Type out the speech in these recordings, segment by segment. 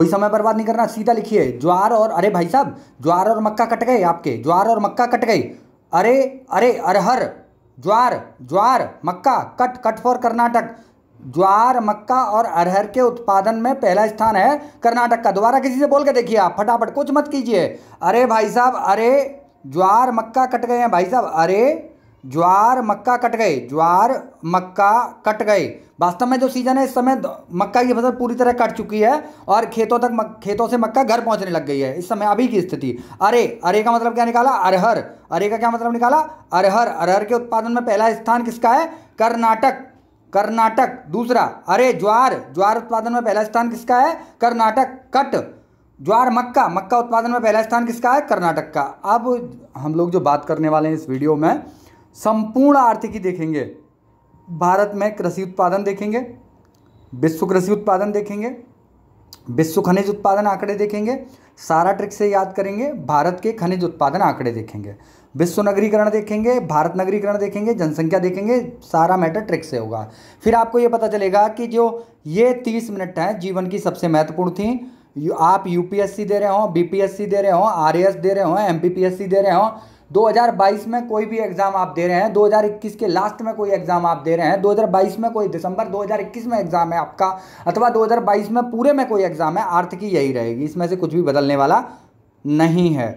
कोई समय बर्बाद नहीं करना सीधा लिखिए ज्वार और अरे भाई साहब ज्वार और मक्का कट गए आपके ज्वार और मक्का कट गई अरे अरे अरहर ज्वार ज्वार मक्का कट कट फॉर कर्नाटक ज्वार मक्का और अरहर के उत्पादन में पहला स्थान है कर्नाटक का दोबारा किसी से बोल के देखिए आप फटाफट कुछ मत कीजिए अरे भाई साहब अरे ज्वार मक्का कट गए हैं भाई साहब अरे ज्वार मक्का कट गए ज्वार मक्का कट गए वास्तव में जो सीज़न है इस समय मक्का की फसल पूरी तरह कट चुकी है और खेतों तक मक, खेतों से मक्का घर पहुंचने लग गई है इस समय अभी की स्थिति अरे अरे का मतलब क्या निकाला अरहर अरे का क्या मतलब निकाला अरहर अरहर के उत्पादन में पहला स्थान किसका है कर्नाटक कर्नाटक दूसरा अरे ज्वार ज्वार उत्पादन में पहला स्थान किसका है कर्नाटक कट ज्वार मक्का मक्का उत्पादन में पहला स्थान किसका है कर्नाटक का अब हम लोग जो बात करने वाले हैं इस वीडियो में संपूर्ण आर्थिकी देखेंगे भारत में कृषि उत्पादन देखेंगे विश्व कृषि उत्पादन देखेंगे विश्व खनिज उत्पादन आंकड़े देखेंगे सारा ट्रिक से याद करेंगे भारत के खनिज उत्पादन आंकड़े देखेंगे विश्व नगरीकरण देखेंगे भारत नगरीकरण देखेंगे जनसंख्या देखेंगे सारा मैटर ट्रिक से होगा फिर आपको ये पता चलेगा कि जो ये तीस मिनट हैं जीवन की सबसे महत्वपूर्ण थी आप यूपीएससी दे रहे हो बीपीएससी दे रहे हो आर दे रहे हो एम दे रहे हो 2022 में कोई भी एग्ज़ाम आप दे रहे हैं 2021 के लास्ट में कोई एग्ज़ाम आप दे रहे हैं 2022 में कोई दिसंबर 2021 में एग्ज़ाम है आपका अथवा 2022 में पूरे में कोई एग्ज़ाम है आर्थ की यही रहेगी इसमें से कुछ भी बदलने वाला नहीं है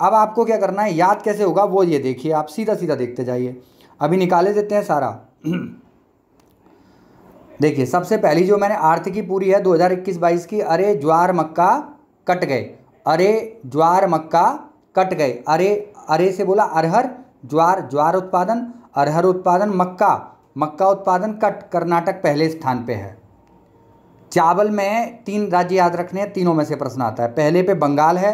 अब आपको क्या करना है याद कैसे होगा वो ये देखिए आप सीधा सीधा देखते जाइए अभी निकाले देते हैं सारा देखिए सबसे पहली जो मैंने आर्थ की पूरी है दो हजार की अरे ज्वार मक्का कट गए अरे ज्वार मक्का कट गए अरे अरे से बोला अरहर ज्वार ज्वार उत्पादन अरहर उत्पादन मक्का मक्का उत्पादन कट कर्नाटक पहले स्थान पे है चावल में तीन राज्य याद रखने हैं तीनों में से प्रश्न आता है पहले पे बंगाल है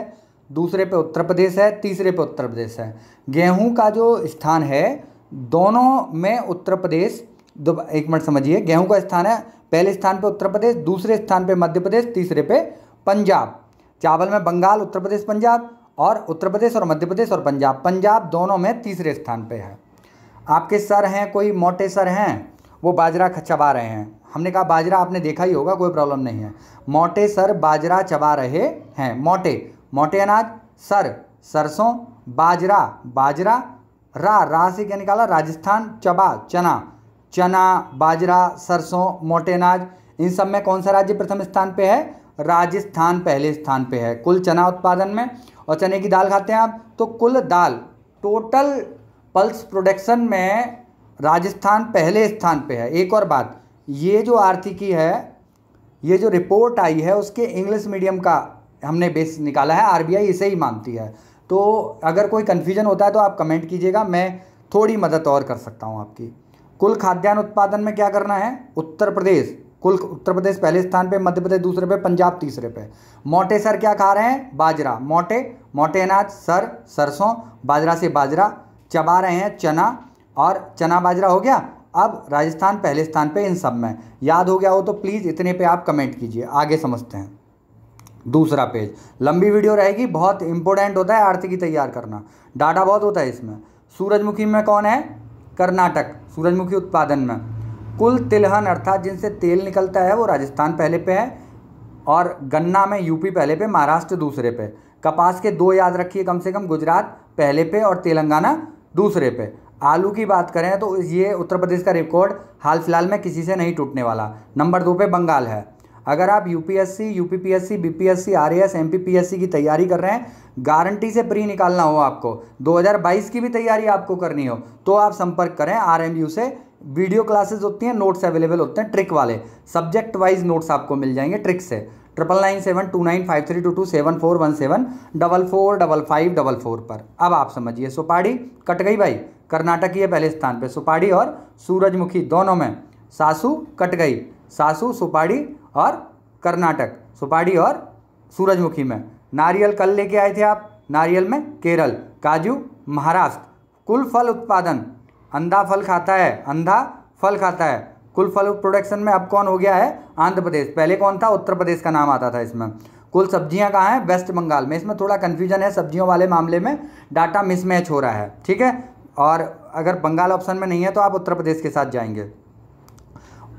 दूसरे पे उत्तर प्रदेश है तीसरे पे उत्तर प्रदेश है गेहूं का जो स्थान है दोनों में उत्तर प्रदेश दो एक मिनट समझिए गेहूं का स्थान है पहले स्थान पे उत्तर प्रदेश दूसरे स्थान पे मध्य प्रदेश तीसरे पे पंजाब चावल में बंगाल उत्तर प्रदेश पंजाब और उत्तर प्रदेश और मध्य प्रदेश और पंजाब पंजाब दोनों में तीसरे स्थान पे है आपके सर हैं कोई मोटे सर हैं वो बाजरा चबा रहे हैं हमने कहा बाजरा आपने देखा ही होगा कोई प्रॉब्लम नहीं है मोटे सर बाजरा चबा रहे हैं मोटे मोटे अनाज सर सरसों बाजरा बाजरा रा रा से क्या निकाला राजस्थान चबा चना चना बाजरा सरसों मोटे अनाज इन सब में कौन सा राज्य प्रथम स्थान पे है राजस्थान पहले स्थान पे है कुल चना उत्पादन में और चने की दाल खाते हैं आप तो कुल दाल टोटल पल्स प्रोडक्शन में राजस्थान पहले स्थान पे है एक और बात ये जो आर्थिकी है ये जो रिपोर्ट आई है उसके इंग्लिश मीडियम का हमने बेस निकाला है आरबीआई इसे ही मानती है तो अगर कोई कन्फ्यूजन होता है तो आप कमेंट कीजिएगा मैं थोड़ी मदद और कर सकता हूँ आपकी कुल खाद्यान्न उत्पादन में क्या करना है उत्तर प्रदेश कुल उत्तर प्रदेश पहले स्थान पे मध्य प्रदेश दूसरे पे पंजाब तीसरे पे मोटे सर क्या खा रहे हैं बाजरा मोटे मोटे अनाज सर सरसों बाजरा से बाजरा चबा रहे हैं चना और चना बाजरा हो गया अब राजस्थान पहले स्थान पे इन सब में याद हो गया हो तो प्लीज़ इतने पे आप कमेंट कीजिए आगे समझते हैं दूसरा पेज लंबी वीडियो रहेगी बहुत इंपॉर्टेंट होता है आर्थिकी तैयार करना डाटा बहुत होता है इसमें सूरजमुखी में कौन है कर्नाटक सूरजमुखी उत्पादन में कुल तिलहन अर्थात जिनसे तेल निकलता है वो राजस्थान पहले पे है और गन्ना में यूपी पहले पे महाराष्ट्र दूसरे पे कपास के दो याद रखिए कम से कम गुजरात पहले पे और तेलंगाना दूसरे पे आलू की बात करें तो ये उत्तर प्रदेश का रिकॉर्ड हाल फिलहाल में किसी से नहीं टूटने वाला नंबर दो पे बंगाल है अगर आप UPSC UPPSC BPSC RAS MPPSC की तैयारी कर रहे हैं गारंटी से प्री निकालना हो आपको 2022 की भी तैयारी आपको करनी हो तो आप संपर्क करें आरएमयू से वीडियो क्लासेस होती हैं नोट्स अवेलेबल होते हैं ट्रिक वाले सब्जेक्ट वाइज नोट्स आपको मिल जाएंगे ट्रिक से triple nine seven two nine five three two two seven four one seven double four double five double four पर अब आप समझिए सुपाड़ी कट गई भाई कर्नाटक ही है पहले स्थान पे सुपाड़ी और सूरजमुखी दोनों में सासू कट गई सासू सुपाड़ी और कर्नाटक सुपाड़ी और सूरजमुखी में नारियल कल लेके आए थे आप नारियल में केरल काजू महाराष्ट्र कुल फल उत्पादन अंधा फल खाता है अंधा फल खाता है कुल फल प्रोडक्शन में अब कौन हो गया है आंध्र प्रदेश पहले कौन था उत्तर प्रदेश का नाम आता था इसमें कुल सब्जियां कहाँ हैं वेस्ट बंगाल में इसमें थोड़ा कन्फ्यूजन है सब्जियों वाले मामले में डाटा मिसमैच हो रहा है ठीक है और अगर बंगाल ऑप्शन में नहीं है तो आप उत्तर प्रदेश के साथ जाएंगे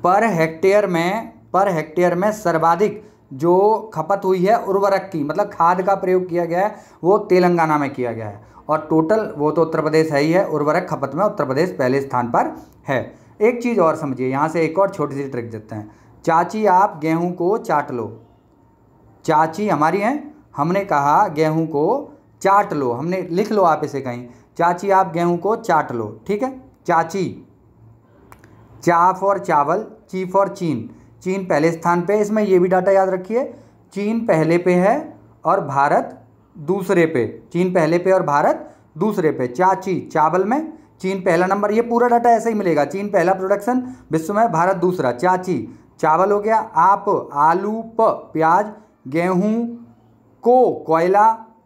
पर हेक्टेयर में पर हेक्टेयर में सर्वाधिक जो खपत हुई है उर्वरक की मतलब खाद का प्रयोग किया गया है वो तेलंगाना में किया गया है और टोटल वो तो उत्तर प्रदेश है ही है उर्वरक खपत में उत्तर प्रदेश पहले स्थान पर है एक चीज़ और समझिए यहाँ से एक और छोटी सी ट्रिक देते हैं चाची आप गेहूँ को चाट लो चाची हमारी हैं हमने कहा गेहूँ को चाट लो हमने लिख लो आप इसे कहीं चाची आप गेहूँ को चाट लो ठीक है चाची चा फॉर चावल ची फॉर चीन चीन पहले स्थान पे इसमें ये भी डाटा याद रखिए चीन पहले पे है और भारत दूसरे पे चीन पहले पे और भारत दूसरे पे चाची चावल में चीन पहला नंबर ये पूरा डाटा ऐसे ही मिलेगा चीन पहला प्रोडक्शन विश्व में भारत दूसरा चाची चावल हो गया आप आलू प प्याज गेहूँ को कोयला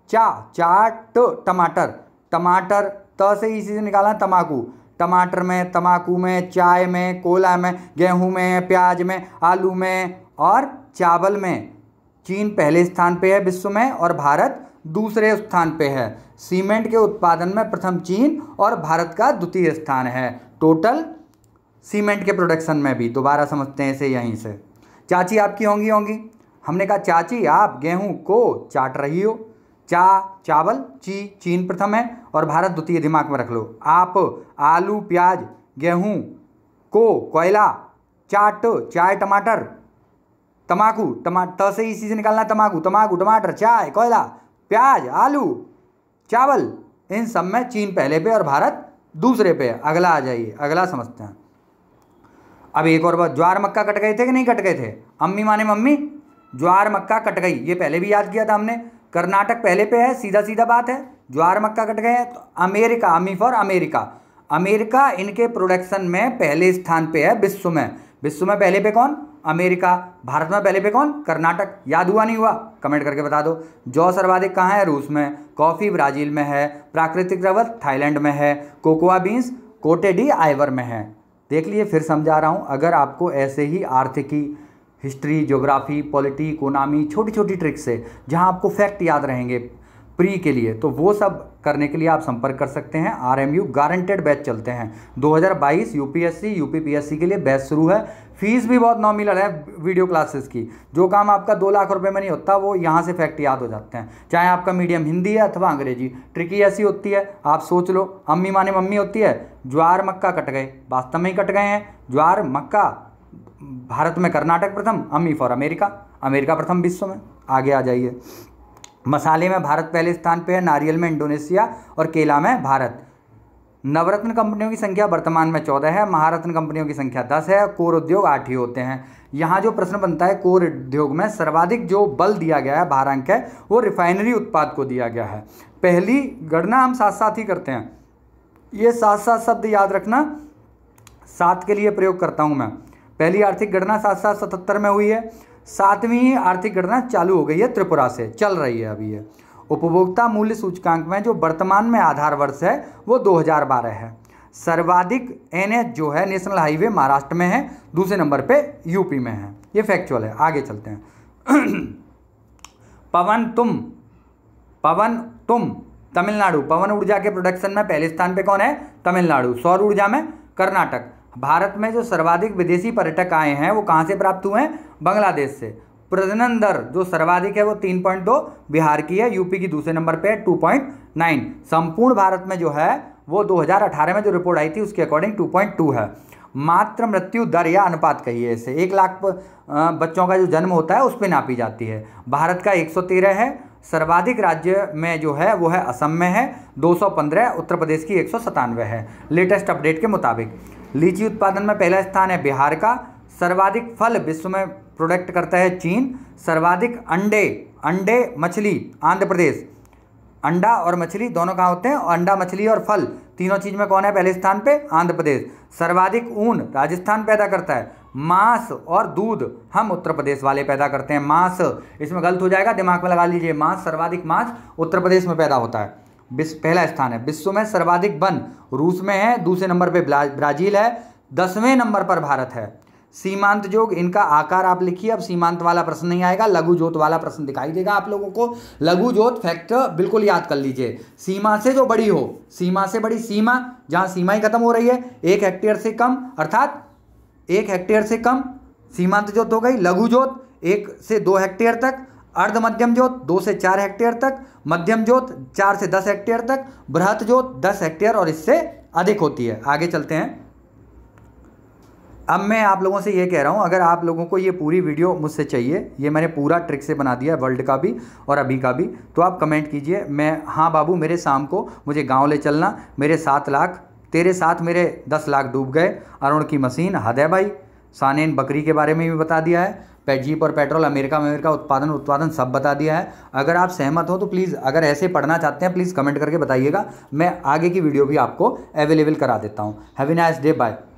चा चाट टमाटर टमाटर त से इसी से निकाला तमाकू टमाटर में तमाकू में चाय में कोला में गेहूं में प्याज में आलू में और चावल में चीन पहले स्थान पे है विश्व में और भारत दूसरे स्थान पे है सीमेंट के उत्पादन में प्रथम चीन और भारत का द्वितीय स्थान है टोटल सीमेंट के प्रोडक्शन में भी दोबारा समझते हैं इसे यहीं से चाची आपकी होंगी होंगी हमने कहा चाची आप गेहूं को चाट रही हो चा चावल ची चीन प्रथम है और भारत द्वितीय दिमाग में रख लो आप आलू प्याज गेहूं को कोयला चाट चाय टमाटर तमाकू टमा ट से ही चीज़ें निकालना तमाकू तमाकू टमाटर चाय कोयला प्याज आलू चावल इन सब में चीन पहले पे और भारत दूसरे पे अगला आ जाइए अगला समझते हैं अब एक और बात ज्वार मक्का कट गए थे कि नहीं कट गए थे अम्मी माने मम्मी ज्वार मक्का कट गई ये पहले भी याद किया था हमने कर्नाटक पहले पे है सीधा सीधा बात है ज्वार मक्का कट गए तो अमेरिका अम्मी फॉर अमेरिका अमेरिका इनके प्रोडक्शन में पहले स्थान पे है विश्व में विश्व में पहले पे कौन अमेरिका भारत में पहले पे कौन कर्नाटक याद हुआ नहीं हुआ कमेंट करके बता दो जौ सर्वाधिक कहाँ है रूस में कॉफ़ी ब्राज़ील में है प्राकृतिक रबर थाईलैंड में है cocoa beans Cote d'Ivoire है देख लिए फिर समझा रहा हूँ अगर आपको ऐसे ही आर्थिकी हिस्ट्री ज्योग्राफी पॉलिटी इकोनॉमी छोटी छोटी ट्रिक्स से जहाँ आपको फैक्ट याद रहेंगे प्री के लिए तो वो सब करने के लिए आप संपर्क कर सकते हैं यू गारंटेड बैच चलते हैं 2022 यूपीएससी यूपीपीएससी के लिए बैच शुरू है फीस भी बहुत नॉमिनल है वीडियो क्लासेस की जो काम आपका दो लाख रुपए में नहीं होता वो यहाँ से फैक्ट याद हो जाते हैं चाहे आपका मीडियम हिंदी है अथवा अंग्रेजी ट्रिकी ऐसी होती है आप सोच लो अम्मी माने मम्मी होती है ज्वार मक्का कट गए वास्तव में ही कट गए हैं ज्वार मक्का भारत में कर्नाटक प्रथम अम्मी फॉर अमेरिका अमेरिका प्रथम विश्व में आगे आ जाइए मसाले में भारत पहले स्थान पे है नारियल में इंडोनेशिया और केला में भारत नवरत्न कंपनियों की संख्या वर्तमान में चौदह है महारत्न कंपनियों की संख्या दस है कोर उद्योग आठ ही होते हैं यहाँ जो प्रश्न बनता है कोर उद्योग में सर्वाधिक जो बल दिया गया है अंक है वो रिफाइनरी उत्पाद को दिया गया है पहली गणना हम साथ साथ ही करते हैं ये साथ साथ शब्द याद रखना सात के लिए प्रयोग करता हूँ मैं पहली आर्थिक गणना सात सात सतहत्तर में हुई है सातवीं आर्थिक गणना चालू हो गई है त्रिपुरा से चल रही है अभी ये उपभोक्ता मूल्य सूचकांक में जो वर्तमान में आधार वर्ष है वो 2012 है सर्वाधिक एन जो है नेशनल हाईवे महाराष्ट्र में है दूसरे नंबर पे यूपी में है ये फैक्चुअल है आगे चलते हैं पवन तुम पवन तुम तमिलनाडु पवन ऊर्जा के प्रोडक्शन में पहले स्थान पे कौन है तमिलनाडु सौर ऊर्जा में कर्नाटक भारत में जो सर्वाधिक विदेशी पर्यटक आए हैं वो कहाँ से प्राप्त हुए हैं बांग्लादेश से प्रजनन दर जो सर्वाधिक है वो तीन पॉइंट दो बिहार की है यूपी की दूसरे नंबर पे है टू पॉइंट नाइन संपूर्ण भारत में जो है वो 2018 में जो रिपोर्ट आई थी उसके अकॉर्डिंग 2.2 है मात्र मृत्यु दर या अनुपात कहिए इसे एक लाख बच्चों का जो जन्म होता है उस पर नापी जाती है भारत का तेरह है सर्वाधिक राज्य में जो है वो है असम में है पंद्रह उत्तर प्रदेश की एक है लेटेस्ट अपडेट के मुताबिक लीची उत्पादन में पहला स्थान है बिहार का सर्वाधिक फल विश्व में प्रोडक्ट करता है चीन सर्वाधिक अंडे अंडे मछली आंध्र प्रदेश अंडा और मछली दोनों कहाँ होते हैं अंडा मछली और फल तीनों चीज़ में कौन है पहले स्थान पे आंध्र प्रदेश सर्वाधिक ऊन राजस्थान पैदा करता है मांस और दूध हम उत्तर प्रदेश वाले पैदा करते हैं मांस इसमें गलत हो जाएगा दिमाग में लगा लीजिए मांस सर्वाधिक मांस उत्तर प्रदेश में पैदा होता है विश्व पहला स्थान है विश्व में सर्वाधिक वन रूस में है दूसरे नंबर पर ब्राज़ील है दसवें नंबर पर भारत है सीमांत जोग इनका आकार आप लिखिए अब सीमांत वाला प्रश्न नहीं आएगा लघु जोत वाला प्रश्न दिखाई देगा आप लोगों को लघु जोत फैक्टर बिल्कुल याद कर लीजिए सीमा से जो बड़ी हो सीमा से बड़ी सीमा जहां सीमा ही खत्म हो रही है एक हेक्टेयर से कम अर्थात एक हेक्टेयर से कम सीमांत जोत हो गई लघु जोत एक से दो हेक्टेयर तक अर्ध मध्यम जोत दो से चार हेक्टेयर तक मध्यम जोत चार से दस हेक्टेयर तक बृहत जोत दस हेक्टेयर और इससे अधिक होती है आगे चलते हैं अब मैं आप लोगों से ये कह रहा हूँ अगर आप लोगों को ये पूरी वीडियो मुझसे चाहिए ये मैंने पूरा ट्रिक से बना दिया है वर्ल्ड का भी और अभी का भी तो आप कमेंट कीजिए मैं हाँ बाबू मेरे शाम को मुझे गाँव ले चलना मेरे सात लाख तेरे साथ मेरे दस लाख डूब गए अरुण की मशीन हद है भाई सानेन बकरी के बारे में भी बता दिया है जीप और पेट्रोल अमेरिका अमेरिका उत्पादन उत्पादन सब बता दिया है अगर आप सहमत हो तो प्लीज़ अगर ऐसे पढ़ना चाहते हैं प्लीज़ कमेंट करके बताइएगा मैं आगे की वीडियो भी आपको अवेलेबल करा देता हूँ हैवी नाइस डे बाय